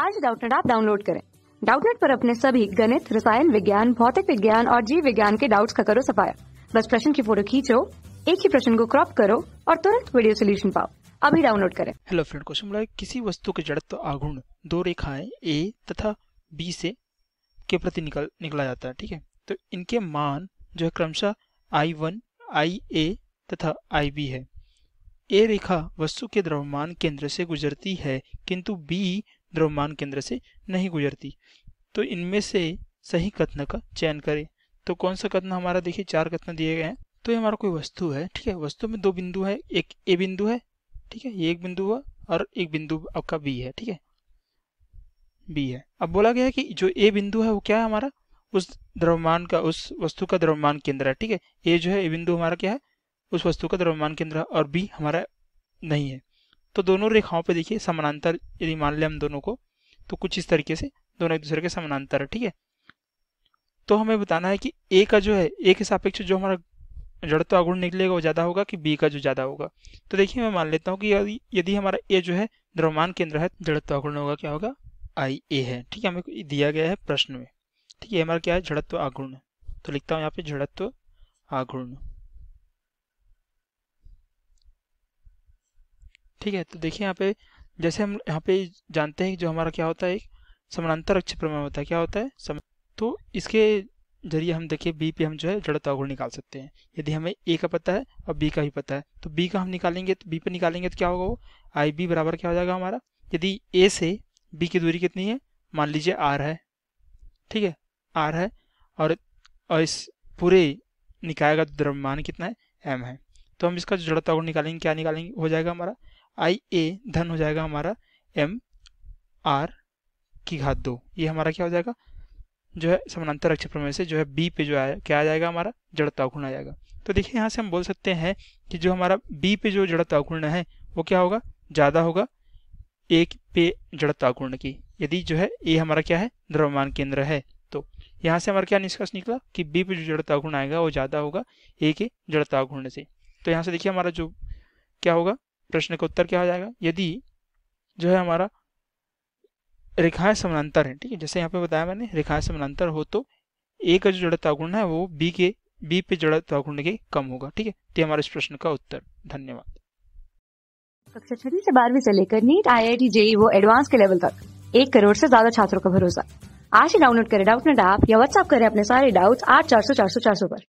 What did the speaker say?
आज डाउटनेट आप डाउनलोड करें डाउटनेट पर अपने सभी गणित रसायन विज्ञान भौतिक विज्ञान और जीव विज्ञान के डाउट्स का करो सफाया बस प्रश्न की फोटो खींचो एक ही प्रश्न को क्रॉप करो और तुरंत वीडियो सोल्यूशन पाओ अभी डाउनलोड करें हेलो फ्रेंड क्वेश्चन किसी वस्तु के जड़त्व आघूर्ण दो रेखाएं ए तथा बी से के प्रति निकल निकला जाता है ठीक है तो इनके मान जो है क्रमशः आई वन आई ए तथा आई बी है ए रेखा वस्तु के द्रव्यमान केंद्र से गुजरती है किंतु बी द्रव्यमान केंद्र से नहीं गुजरती तो इनमें से सही कथन का चयन करें तो कौन सा कथन हमारा देखिए चार कथन दिए गए हैं तो ये हमारा कोई वस्तु है ठीक है वस्तु में दो बिंदु है एक ए बिंदु है ठीक है ये एक बिंदु हुआ और एक बिंदु आपका बी है ठीक है बी है अब बोला गया है कि जो ए बिंदु है वो क्या है हमारा उस द्रव्यमान का उस वस्तु का द्रव्यमान केंद्र है ठीक है ए जो है ए बिंदु हमारा क्या है उस वस्तु का द्रव्यमान केंद्र है और बी हमारा नहीं है तो दोनों रेखाओं पे देखिए समानांतर यदि मान लें हम दोनों को तो कुछ इस तरीके से दोनों एक दूसरे के समानांतर है ठीक है तो हमें बताना है कि ए का जो है ए के सापेक्ष जो हमारा जड़त्व तो आगुण निकलेगा वो ज़्यादा होगा कि बी का जो ज़्यादा होगा तो देखिए मैं मान लेता हूँ कि यदि हमारा ए जो है द्रव्यमान केंद्र है जड़त्व तो आगुण होगा क्या होगा आई ए है ठीक है हमें दिया गया है प्रश्न में ठीक है हमारा क्या है जड़त्व है तो लिखता हूँ यहाँ पे जड़त्व आघूर्ण ठीक है तो देखिए यहाँ पे जैसे हम यहाँ पे जानते हैं जो हमारा क्या होता है एक समानांतर अक्ष प्रमेय होता है क्या होता है सम... तो इसके जरिए हम देखिए बी पे हम जो है जड़ता गुण निकाल सकते हैं यदि हमें ए का पता है और बी का भी पता है तो बी का हम निकालेंगे तो बी पे निकालेंगे तो क्या होगा वो आई बी बराबर क्या हो जाएगा हमारा यदि ए से बी की दूरी कितनी है मान लीजिए आर है ठीक है आर है और और इस पूरे निकाय का द्रव्यमान कितना है एम है तो हम इसका जड़ता गुण निकालेंगे क्या निकालेंगे हो जाएगा हमारा आई ए धन हो जाएगा हमारा एम आर की घात दो ये हमारा क्या हो जाएगा जो है समानांतर अक्ष प्रमेय से जो है बी पे जो आया क्या आ जाएगा हमारा जड़ता घूर्ण आ जाएगा तो देखिए यहाँ से हम बोल सकते हैं कि जो हमारा बी पे जो जड़ता घूर्ण है वो क्या होगा ज़्यादा होगा एक पे जड़ता घूर्ण की यदि जो है ए हमारा क्या है द्रव्यमान केंद्र है तो यहाँ से हमारा क्या निष्कर्ष निकला कि बी पे जो जड़ता घूर्ण आएगा वो ज़्यादा होगा ए के जड़ता घूर्ण से तो यहाँ से देखिए हमारा जो क्या होगा प्रश्न का उत्तर क्या हो जाएगा यदि जो है हमारा रेखाएं समानांतर है ठीक है जैसे यहाँ पे बताया मैंने रेखाएं समानांतर हो तो ए का जो जड़ता गुण है वो बी के बी पे जड़ता गुण के कम होगा ठीक है तो हमारे इस प्रश्न का उत्तर धन्यवाद कक्षा छठी से बारहवीं से लेकर NEET I I T JEE वो एडवांस के लेवल तक एक करोड़ से ज्यादा छात्रों का भरोसा आज ही डाउनलोड करें डाउट नेट ऐप या व्हाट्सअप करें अपने सारे डाउट्स आठ चार सौ चार सौ चार सौ पर